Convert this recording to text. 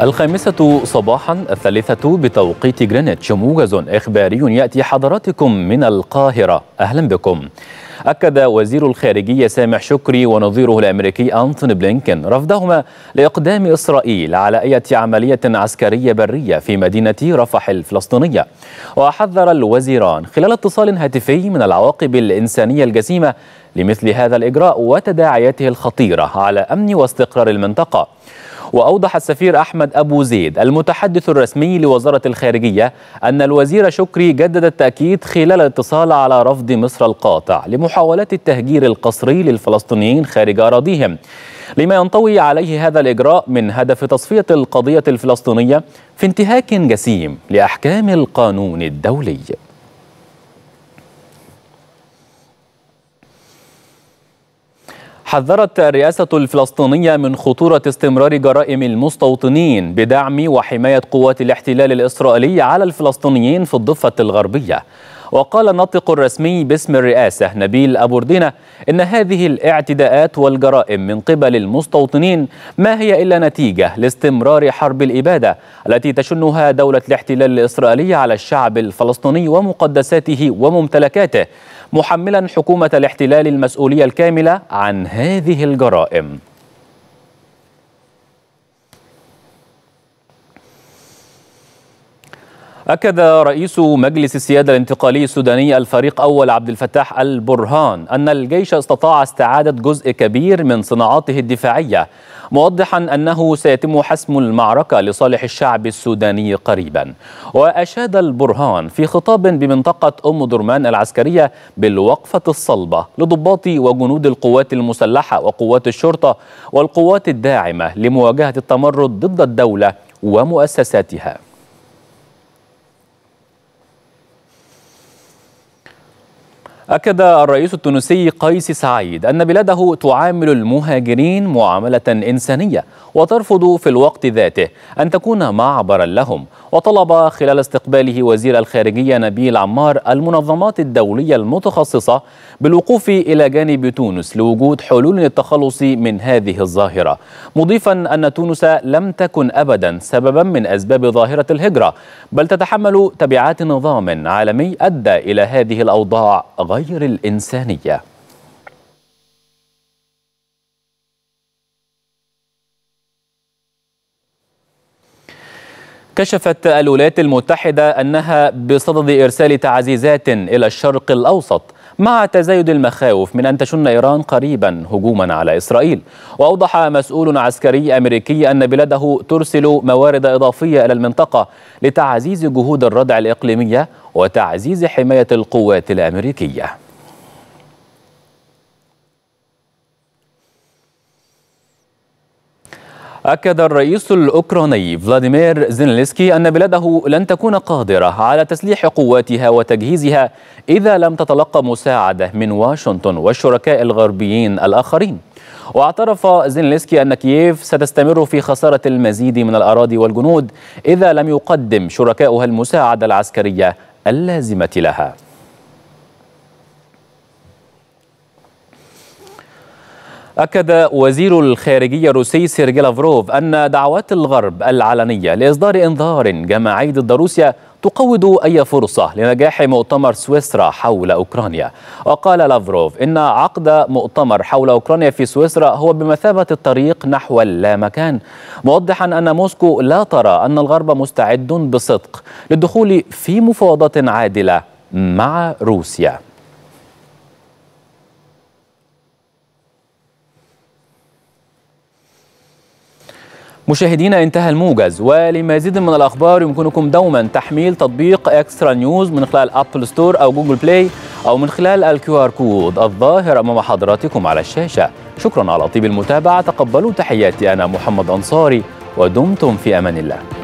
الخامسة صباحا الثالثة بتوقيت جرينتش موجز إخباري يأتي حضراتكم من القاهرة أهلا بكم أكد وزير الخارجية سامح شكري ونظيره الأمريكي أنتوني بلينكن رفضهما لإقدام إسرائيل على أي عملية عسكرية برية في مدينة رفح الفلسطينية وحذر الوزيران خلال اتصال هاتفي من العواقب الإنسانية الجسيمة لمثل هذا الإجراء وتداعياته الخطيرة على أمن واستقرار المنطقة وأوضح السفير أحمد أبو زيد المتحدث الرسمي لوزارة الخارجية أن الوزير شكري جدد التأكيد خلال الاتصال على رفض مصر القاطع لمحاولات التهجير القسري للفلسطينيين خارج أراضيهم لما ينطوي عليه هذا الإجراء من هدف تصفية القضية الفلسطينية في انتهاك جسيم لأحكام القانون الدولي حذرت الرئاسة الفلسطينية من خطورة استمرار جرائم المستوطنين بدعم وحماية قوات الاحتلال الإسرائيلي على الفلسطينيين في الضفة الغربية وقال الناطق الرسمي باسم الرئاسة نبيل أبوردينا إن هذه الاعتداءات والجرائم من قبل المستوطنين ما هي إلا نتيجة لاستمرار حرب الإبادة التي تشنها دولة الاحتلال الإسرائيلي على الشعب الفلسطيني ومقدساته وممتلكاته محملا حكومة الاحتلال المسؤولية الكاملة عن هذه الجرائم أكد رئيس مجلس السيادة الانتقالي السوداني الفريق أول عبد الفتاح البرهان أن الجيش استطاع استعادة جزء كبير من صناعاته الدفاعية موضحا أنه سيتم حسم المعركة لصالح الشعب السوداني قريبا وأشاد البرهان في خطاب بمنطقة أم درمان العسكرية بالوقفة الصلبة لضباط وجنود القوات المسلحة وقوات الشرطة والقوات الداعمة لمواجهة التمرد ضد الدولة ومؤسساتها أكد الرئيس التونسي قيس سعيد أن بلاده تعامل المهاجرين معاملة إنسانية وترفض في الوقت ذاته أن تكون معبرا لهم وطلب خلال استقباله وزير الخارجية نبيل عمار المنظمات الدولية المتخصصة بالوقوف إلى جانب تونس لوجود حلول للتخلص من هذه الظاهرة مضيفا أن تونس لم تكن أبدا سببا من أسباب ظاهرة الهجرة بل تتحمل تبعات نظام عالمي أدى إلى هذه الأوضاع غير غير الإنسانية كشفت الولايات المتحدة أنها بصدد إرسال تعزيزات إلى الشرق الأوسط مع تزايد المخاوف من أن تشن إيران قريبا هجوما على إسرائيل وأوضح مسؤول عسكري أمريكي أن بلاده ترسل موارد إضافية إلى المنطقة لتعزيز جهود الردع الإقليمية وتعزيز حماية القوات الأمريكية أكد الرئيس الأوكراني فلاديمير زينلسكي أن بلاده لن تكون قادرة على تسليح قواتها وتجهيزها إذا لم تتلقى مساعدة من واشنطن والشركاء الغربيين الآخرين واعترف زينلسكي أن كييف ستستمر في خسارة المزيد من الأراضي والجنود إذا لم يقدم شركاؤها المساعدة العسكرية اللازمة لها أكد وزير الخارجية الروسي سيرجي لافروف أن دعوات الغرب العلنية لإصدار إنذار جماعي ضد روسيا تقوض أي فرصة لنجاح مؤتمر سويسرا حول أوكرانيا وقال لافروف إن عقد مؤتمر حول أوكرانيا في سويسرا هو بمثابة الطريق نحو اللامكان موضحا أن موسكو لا ترى أن الغرب مستعد بصدق للدخول في مفاوضات عادلة مع روسيا مشاهدينا انتهى الموجز ولمزيد من الاخبار يمكنكم دوما تحميل تطبيق اكسترا نيوز من خلال ابل ستور او جوجل بلاي او من خلال الكيو ار كود الظاهر امام حضراتكم على الشاشه شكرا على طيب المتابعه تقبلوا تحياتي انا محمد انصاري ودمتم في امان الله